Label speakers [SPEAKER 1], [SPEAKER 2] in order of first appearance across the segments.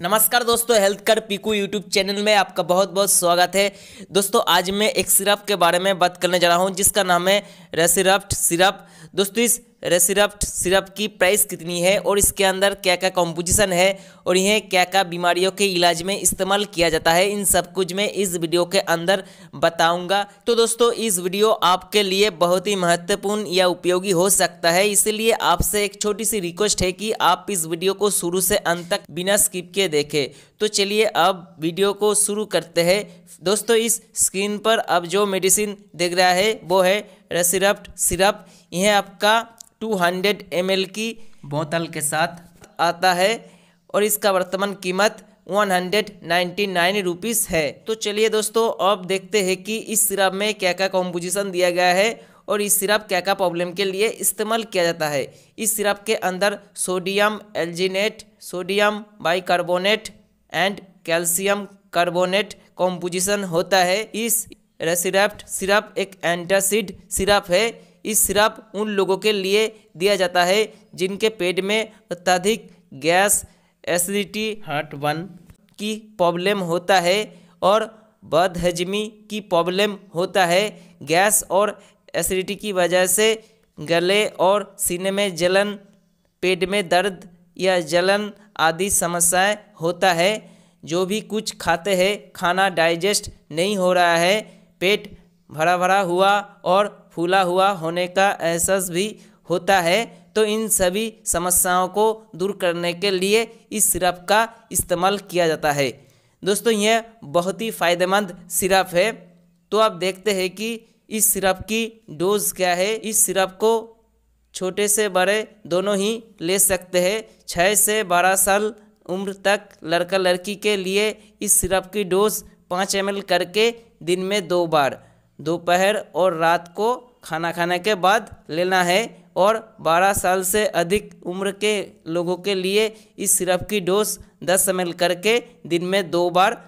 [SPEAKER 1] नमस्कार दोस्तों हेल्थ कर पीकू यूट्यूब चैनल में आपका बहुत बहुत स्वागत है दोस्तों आज मैं एक सिरप के बारे में बात करने जा रहा हूँ जिसका नाम है रेसिरप्ट सिरप दोस्तों इस रेसिरप सिरप की प्राइस कितनी है और इसके अंदर क्या क्या कॉम्पोजिशन है और यह क्या क्या बीमारियों के इलाज में इस्तेमाल किया जाता है इन सब कुछ मैं इस वीडियो के अंदर बताऊंगा तो दोस्तों इस वीडियो आपके लिए बहुत ही महत्वपूर्ण या उपयोगी हो सकता है इसलिए आपसे एक छोटी सी रिक्वेस्ट है कि आप इस वीडियो को शुरू से अंत तक बिना स्किप के देखें तो चलिए अब वीडियो को शुरू करते हैं दोस्तों इस स्क्रीन पर अब जो मेडिसिन देख रहा है वो है रेसिरप्ट सिरप यह आपका एम एल की बोतल के साथ आता है और इसका वर्तमान कीमत one hundred ninety nine rupees है तो चलिए दोस्तों अब देखते हैं कि इस सिरप में क्या क्या कॉम्पोजिशन दिया गया है और इस सिरप क्या क्या प्रॉब्लम के लिए इस्तेमाल किया जाता है इस सिरप के अंदर sodium alginate sodium bicarbonate and calcium carbonate composition होता है इस रेसिरप्ट सिरप एक एंटासिड सिरप है इस सिरप उन लोगों के लिए दिया जाता है जिनके पेट में अत्यधिक गैस एसिडिटी हार्ट वन की प्रॉब्लम होता है और बदहजमी की प्रॉब्लम होता है गैस और एसिडिटी की वजह से गले और सीने में जलन पेट में दर्द या जलन आदि समस्याएं होता है जो भी कुछ खाते हैं खाना डाइजेस्ट नहीं हो रहा है पेट भरा भरा हुआ और फूला हुआ होने का एहसास भी होता है तो इन सभी समस्याओं को दूर करने के लिए इस सिरप का इस्तेमाल किया जाता है दोस्तों यह बहुत ही फ़ायदेमंद सिरप है तो आप देखते हैं कि इस सिरप की डोज़ क्या है इस सिरप को छोटे से बड़े दोनों ही ले सकते हैं छः से बारह साल उम्र तक लड़का लड़की के लिए इस सिरप की डोज़ पाँच एम करके दिन में दो बार दोपहर और रात को खाना खाने के बाद लेना है और 12 साल से अधिक उम्र के लोगों के लिए इस सिरप की डोज 10 एम करके दिन में दो बार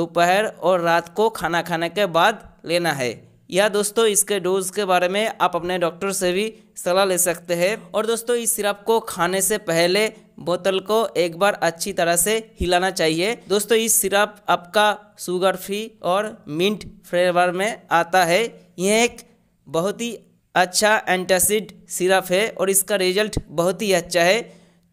[SPEAKER 1] दोपहर और रात को खाना खाने के बाद लेना है या दोस्तों इसके डोज के बारे में आप अपने डॉक्टर से भी सलाह ले सकते हैं और दोस्तों इस सिरप को खाने से पहले बोतल को एक बार अच्छी तरह से हिलाना चाहिए दोस्तों इस सिरप आपका शुगर फ्री और मिंट फ्लेवर में आता है यह एक बहुत ही अच्छा एंटासिड सिरप है और इसका रिजल्ट बहुत ही अच्छा है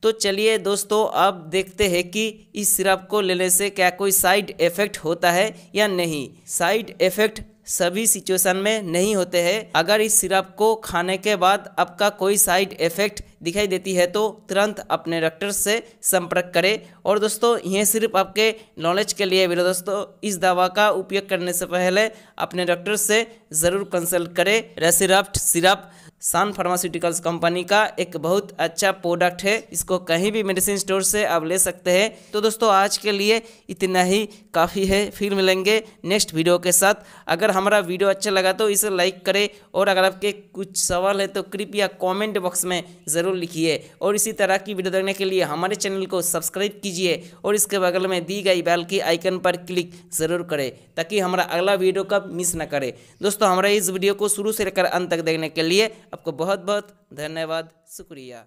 [SPEAKER 1] तो चलिए दोस्तों अब देखते हैं कि इस सिरप को लेने से क्या कोई साइड इफ़ेक्ट होता है या नहीं साइड इफ़ेक्ट सभी सिचुएशन में नहीं होते हैं अगर इस सिरप को खाने के बाद आपका कोई साइड इफेक्ट दिखाई देती है तो तुरंत अपने डॉक्टर से संपर्क करें और दोस्तों ये सिर्फ आपके नॉलेज के लिए भी दोस्तों इस दवा का उपयोग करने से पहले अपने डॉक्टर से ज़रूर कंसल्ट करें रेसिरप्ट सिरप सन फार्मास्यूटिकल्स कंपनी का एक बहुत अच्छा प्रोडक्ट है इसको कहीं भी मेडिसिन स्टोर से आप ले सकते हैं तो दोस्तों आज के लिए इतना ही काफ़ी है फिर मिलेंगे नेक्स्ट वीडियो के साथ अगर हमारा वीडियो अच्छा लगा तो इसे लाइक करें और अगर आपके कुछ सवाल है तो कृपया कॉमेंट बॉक्स में ज़रूर लिखिए और इसी तरह की वीडियो देखने के लिए हमारे चैनल को सब्सक्राइब कीजिए और इसके बगल में दी गई बैल की आइकन पर क्लिक ज़रूर करें ताकि हमारा अगला वीडियो कब मिस ना करें दोस्तों हमारा इस वीडियो को शुरू से लेकर अंत तक देखने के लिए आपको बहुत बहुत धन्यवाद शुक्रिया